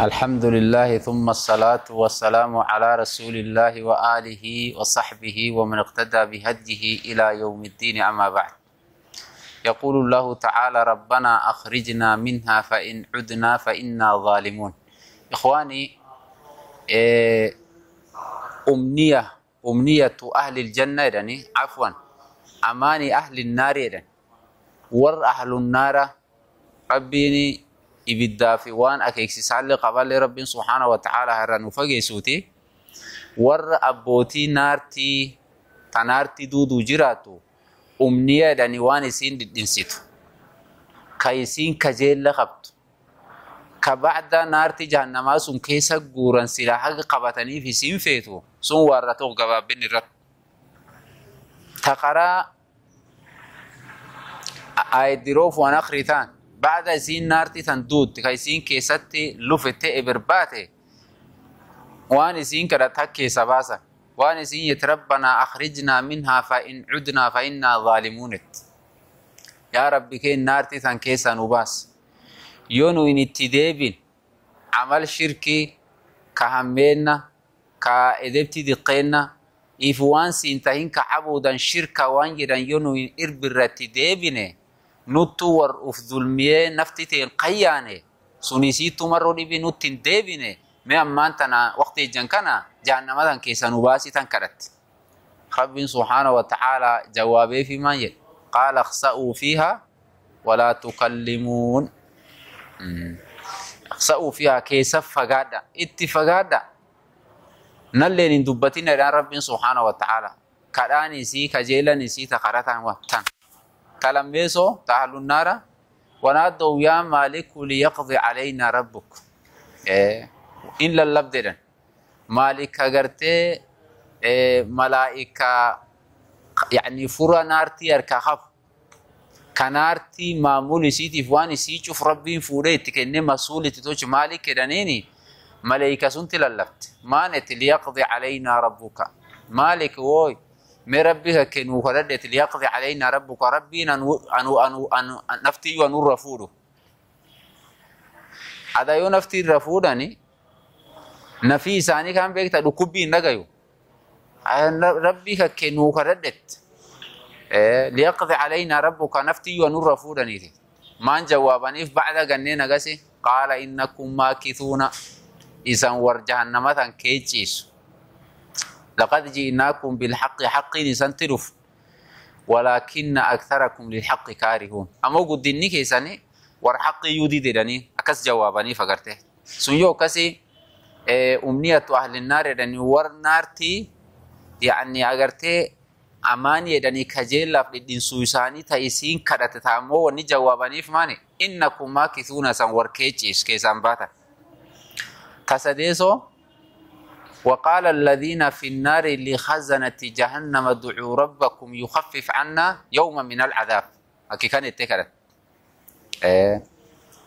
الحمد لله ثم الصلاة والسلام على رسول الله وآله وصحبه ومن اقتدى بهديه إلى يوم الدين أما بعد يقول الله تعالى ربنا أخرجنا منها فإن عدنا فإنا ظالمون إخواني أمنية أمنية أهل الجنة يعني عفوا أماني أهل النار يعني ور أهل النار ربيني ibiddaa fi waan akeeksisaallee qabaallee rabbiin subhaana wata'aalaa irraa nu fageessuuti warra abbootii naartii tanaartii duuduu jiraatu umniya jedhanii waan isiin dhidhinsitu ka isiin kajeella qabdu ka ba'da naartii jahannamaa sun keessa guuran silaa haga qabataniif isiin feetu sun warra tokko gabaabbin irratti. Ta karaa aydiroof waan akhritaan بعد ازين نارتي تندود تخاي زين كيساتي لوفتي ابرباتي وان زين كده تكي سباسا وان زين يتربنا اخرجنا منها فان عدنا فانا ظالمونت يا ربي كين نارتي تن كيسا يونو ان اتدابين عمل شركي كهمينا كادبتي دقينا إذا سين تهين كعبودا شركا وان يونو ان اربرا تدابيني nuttu war uf dulmiyee nafti teen qayyaane sunisiittu marroo dhibi nutti hin deebine me ammaan tana waqtii ejjan kana jaannamadan keessa nu baasitan kadhatti rabbiin subhaana wa tacaala jawaabeefi maan jedhe qaala aksa'uu fiiha walaa tukallimuun aksa'uu fiiha keessa fagaadha itti fagaadha nalleen hin dubbatin jedhaan rabbiin subhaana wa tacaala kadhaan isii kajeelan isii ta kadhatan wattan كلام ميزو تعالوا النار ونادوا يا مالك ليقضي علينا ربك إيه إلا اللبدرن مالك أجرت إيه ملائكة يعني فورا نارتي أركاب كنارتي معمول سيتي فواني سيتشو فربي فوريت كأن مسؤول تتوش مالك دانيني ملائكة سنتي للبت مانت ليقضي علينا ربك مالك ووي مي ربك كن وخلدت ليقضي علينا ربك ربي أن أن نفتي ونور رفوده هذا يو نفتي رفودني نفي ساني كان بيك تدو كبي نغيو ربي كن وخلدت إيه، ليقضي علينا ربك نفتي ونور رفودني تي maan jawaabaniif بعد ganneen agasi قال انكم maakithuuna isan war jahannamatan kee لقد جئناكم بالحق حق سنتلف ولكن أكثركم للحق كارهون أما قد نكيساني ورحق يودي دني أكس جواباني فقرته سنيو كسي إيه، أمنية أهل النار دني ور نارتي يعني أغرته أماني دني كجيل الدين سويساني تايسين كدت تامو وني جواباني فماني إنكم ما كثونا سنور كيتش كيسان باتا تسديسو وقال الذين في النار لخزنة جهنم ادعوا ربكم يخفف عنا يوما من العذاب اكي كان يتكرر ايه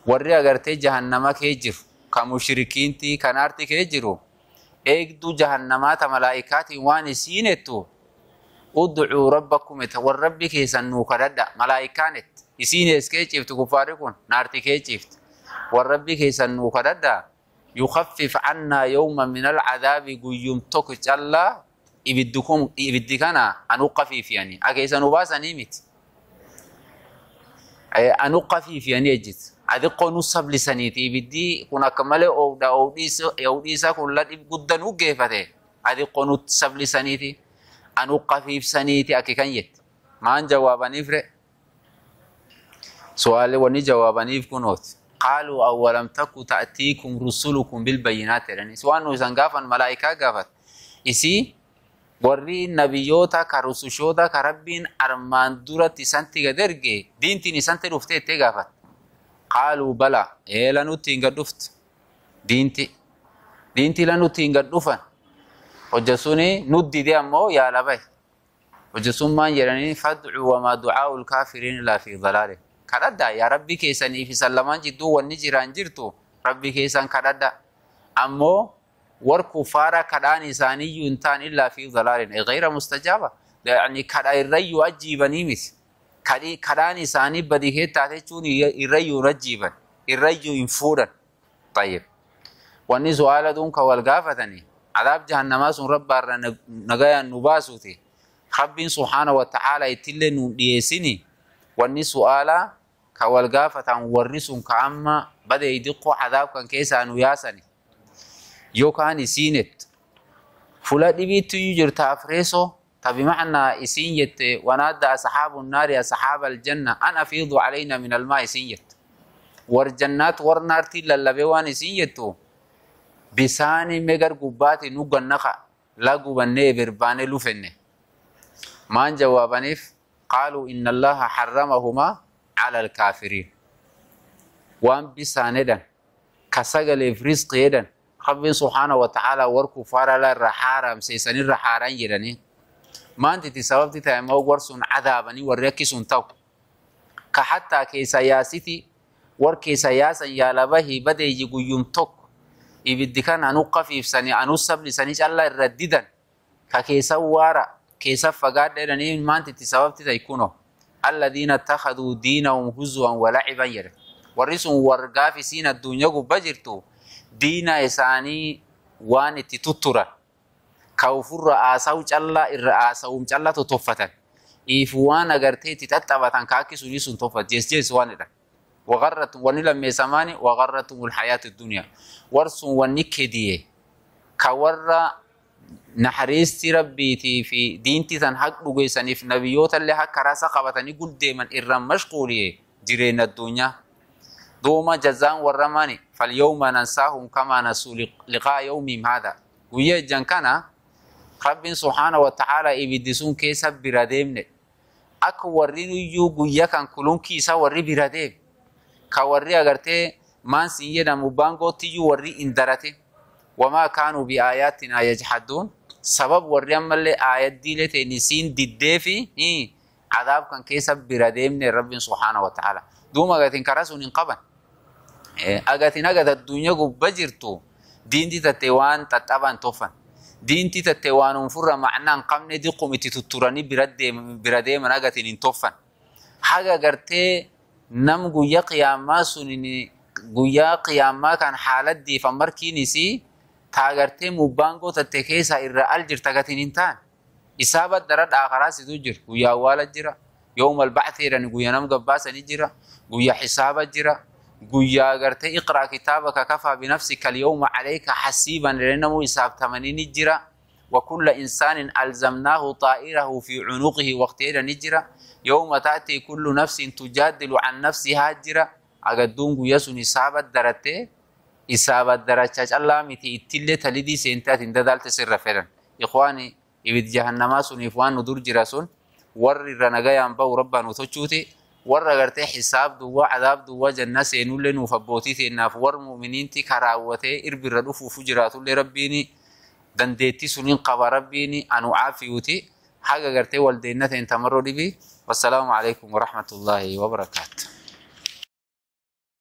وري اغرتي جهنم كيجر كمشركين تي كنارتي كيجر ايك دو جهنم ملائكات وان سينتو ادعوا ربكم تور ربك يسنو كردا ملائكانت يسين اسكيتيف تكفاركون نارتي كيجيفت وربك يسنو كردا يخفف عنا يوما من العذاب قيمتك جلا يبدكم يبدكنا أنو قفيف يعني أكيس أنو باس أنيمت أنو قفيف يعني أجت أذقو نصب لسنيتي بدي كنا كمالي أو دا أو ديس أو ديس ديسا كنا قد هذا أذقو نصب لسنيتي أنو قفيف سنيتي أكي كان يت ما أن جوابني فر سؤال وني جوابني في قالوا او ولم تكن تاتيكم رسلكم بالبينات يعني سواء اذا قافا ملائكه قافت اسي وري نبيوتا كرسوشودا كربين ارمان دورت سنتي قدرجي دينتي نسنتي رفتي تيغافت قالوا بلا اي لانو تينغدوفت دينتي دينتي لانو تينغدوفا وجسوني ندي دي امو يا لبي وجسوم ما يراني فادعوا وما دعاء الكافرين لا في ضلاله kadhadha yaa rabbii keessanii fi sallamaan jidduu wanni jiraan jirtu rabbii keessan kadhadha ammoo war kufaara kadhaan isaaniyyuu hin taan illaa fi dalaalin ghayra mustajaaba yani kadha irrayyuu ajjiibanii miti kadhaan isaanii badi heettaate jechuun irrayyuu hin ajjiiban irrayyuu hin fuudhan tayyib wanni su'aala duun kan wal gaafatanii عذاب جهنم اسون رب نغايا نباسوتي ربين سبحانه وتعالى يتلن ديسني وني سؤالا كوالقافة ورسون كعما بدأ يدقوا عذاب كان كيسا نوياسني يو كان يسينت فلا دبيتو يجر تافريسو فبمعنى يسينيت ونادى أصحاب النار يا أصحاب الجنة أنا فيض علينا من الماء يسينيت ورجنات ورنار تلا لبوان يسينيتو بساني مغر قبات نوغن نخا لا قبنة برباني لفنة ما جوابنيف قالوا إن الله حرمهما على الكافرين وان بساندن كسغليف رزقيدن ربي سبحانه وتعالى وركو فارلا رحارم سيسنين رحاران يدني ما انت تسببت تايمو ورسون عذابني وريكسون تو كحتى كي سياستي وركي سياسا يا لبه بدا يجو يمتك ibiddi kan anu qafiifsanii anu sablisanii callaa irra didan ka keessa waara keessa fagaadheedhanii maanti itti sababti ta'e kunoo الذين اتخذوا دينهم هزوا ولعبا يره ورسون ورقاف سين الدنيا بجرتو دين إساني وان تتطرة كوفر آساو جلا إر آساو جلا تطفتا إيف وان أغرتي تتطبتا كاكي سنسون تطفت جيس جيس وان ده وغرت ونلا ميسماني وغرت الحياة الدنيا ورسون ونكديه كورا naxariisti rabbiitii fi diintii tan haq dhugeessaniif nabiyyootallee akka rasa qabatanii guldeeman irraan mashquuli'e jireenya addunyaa. Duuma jazaan warra mani falyawma nansaahum kamaa nasuu liqaa yawmiim haadha. Guyyaa ejjan kana rabbiin subhaana wa ta'aalaa ibiddi sun keessa bira Akka warri iyyuu guyyaa kan kulunkii warri bira Ka warri agartee maan siin jedhamu baangootti iyyuu warri hin darate. وما كانوا بآياتنا يجحدون سبب وريم اللي آيات دي لتنسين ديدي في إيه عذاب كان كيسب برديمن رب سبحانه وتعالى دوما غاتين كراسون انقبن إيه، أغاتين أغات الدنيا قبا جرتو دين دي تتوان تتابان توفن دين تي تتوان انفر معنى انقمن دي قمتي تتراني برديمن أغاتين انتوفن حاجة غرتي نم قيا قياما سنين قيا قياما كان حالت دي فمركيني سي taagartee mubbaangoo tatte keessaa irra al jirta gatiin hin taane isaa baddara dhaakaraa situ jira guyyaa awwaala jira yooma albacteedhan guyyaa nam gabbaasani jira guyyaa xisaaba jira guyyaa agartee iqraa kitaabaka kafaa binafsika alyawma calayka xasiiban jedhee namuu hisaabtamanii ni jira وكل إنسان ألزمناه طائره في عنقه وقتئذ نجرة يوم تأتي كل نفس تجادل عن نفسها جرة أقدون يسون حساب درته إصابة درجة الله متي إتلة تلدي سنتات إن دالت سر فرن إخواني إبد جهنم سون إخوان ندور جراسون ور أم باو ربنا وتشوتي ور غرت حساب دوا عذاب دوا جنة سينول نوفبوتي تناف ور مؤمنين تكراوته إرب الردوف فجرات لربيني دنديتي سنين قبر ربيني أنو عافيوتي حاجة غرت والدينة تمرد بي والسلام عليكم ورحمة الله وبركاته